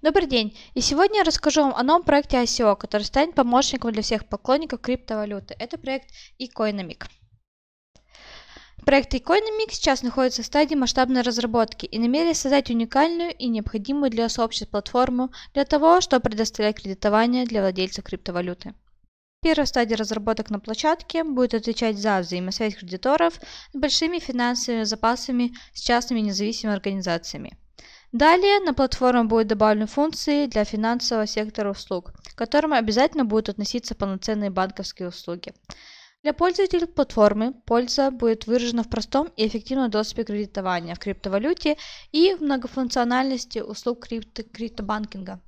Добрый день! И сегодня я расскажу вам о новом проекте ICO, который станет помощником для всех поклонников криптовалюты. Это проект Economic. Проект Economic сейчас находится в стадии масштабной разработки и намерен создать уникальную и необходимую для сообществ платформу для того, чтобы предоставлять кредитование для владельцев криптовалюты. Первая стадия разработок на площадке будет отвечать за взаимосвязь кредиторов с большими финансовыми запасами с частными независимыми организациями. Далее на платформу будут добавлены функции для финансового сектора услуг, к которым обязательно будут относиться полноценные банковские услуги. Для пользователей платформы польза будет выражена в простом и эффективном доступе кредитования в криптовалюте и в многофункциональности услуг крипто криптобанкинга.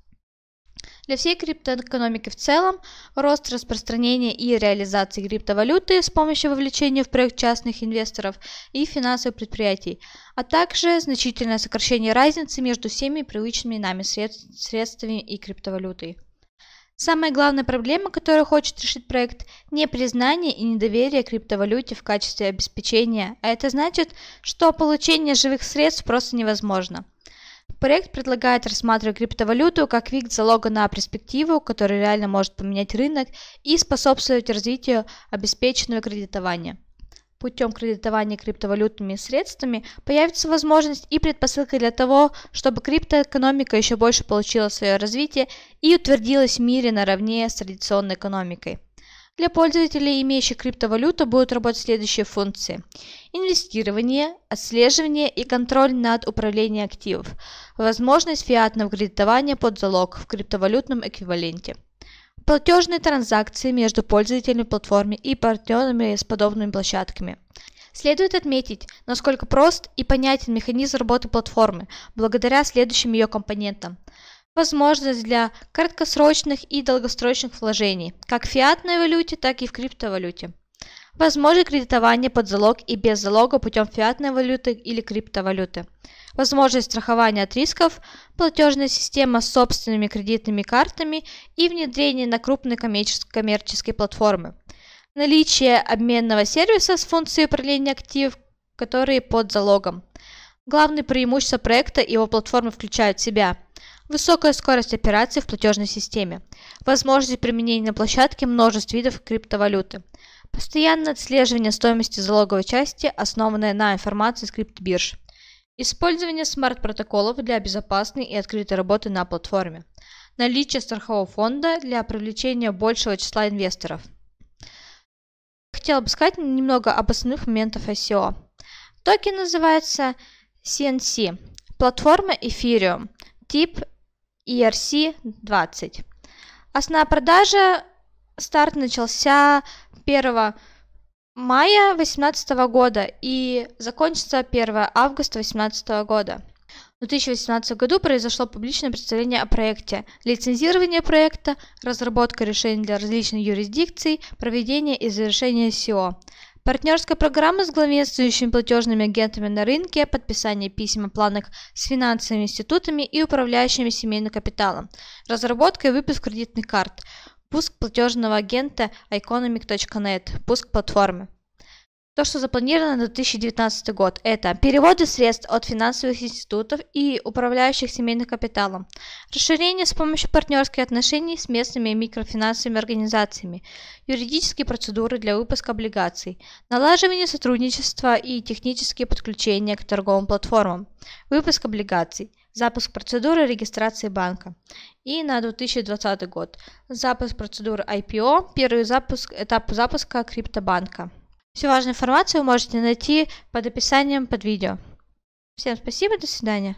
Для всей криптоэкономики в целом рост распространения и реализации криптовалюты с помощью вовлечения в проект частных инвесторов и финансовых предприятий, а также значительное сокращение разницы между всеми привычными нами средствами и криптовалютой. Самая главная проблема, которую хочет решить проект, не признание и недоверие криптовалюте в качестве обеспечения, а это значит, что получение живых средств просто невозможно – Проект предлагает рассматривать криптовалюту как вид залога на перспективу, который реально может поменять рынок и способствовать развитию обеспеченного кредитования. Путем кредитования криптовалютными средствами появится возможность и предпосылка для того, чтобы криптоэкономика еще больше получила свое развитие и утвердилась в мире наравне с традиционной экономикой. Для пользователей, имеющих криптовалюту, будут работать следующие функции. Инвестирование, отслеживание и контроль над управлением активов. Возможность фиатного кредитования под залог в криптовалютном эквиваленте. Платежные транзакции между пользователями платформы и партнерами с подобными площадками. Следует отметить, насколько прост и понятен механизм работы платформы благодаря следующим ее компонентам возможность для краткосрочных и долгосрочных вложений, как в фиатной валюте, так и в криптовалюте. Возможно кредитование под залог и без залога путем фиатной валюты или криптовалюты. Возможность страхования от рисков, платежная система с собственными кредитными картами и внедрение на крупные коммерческие платформы. Наличие обменного сервиса с функцией управления активов, которые под залогом. Главные преимущества проекта и его платформы включают в себя – Высокая скорость операций в платежной системе. Возможность применения на площадке множеств видов криптовалюты. Постоянное отслеживание стоимости залоговой части, основанное на информации с криптобирж. Использование смарт-протоколов для безопасной и открытой работы на платформе. Наличие страхового фонда для привлечения большего числа инвесторов. Хотела бы сказать немного об основных моментах ICO. Токен называется CNC, платформа Ethereum, тип ERC-20. Основная продажа, старт начался 1 мая 2018 года и закончится 1 августа 2018 года. В 2018 году произошло публичное представление о проекте, лицензирование проекта, разработка решений для различных юрисдикций, проведение и завершение СИО. Партнерская программа с главенствующими платежными агентами на рынке, подписание писем о планах с финансовыми институтами и управляющими семейным капиталом, разработка и выпуск кредитных карт, пуск платежного агента iconomic.net, пуск платформы. То, что запланировано на 2019 год, это переводы средств от финансовых институтов и управляющих семейным капиталом, расширение с помощью партнерских отношений с местными микрофинансовыми организациями, юридические процедуры для выпуска облигаций, налаживание сотрудничества и технические подключения к торговым платформам, выпуск облигаций, запуск процедуры регистрации банка. И на 2020 год запуск процедуры IPO, первый запуск, этап запуска криптобанка. Всю важную информацию вы можете найти под описанием под видео. Всем спасибо, до свидания.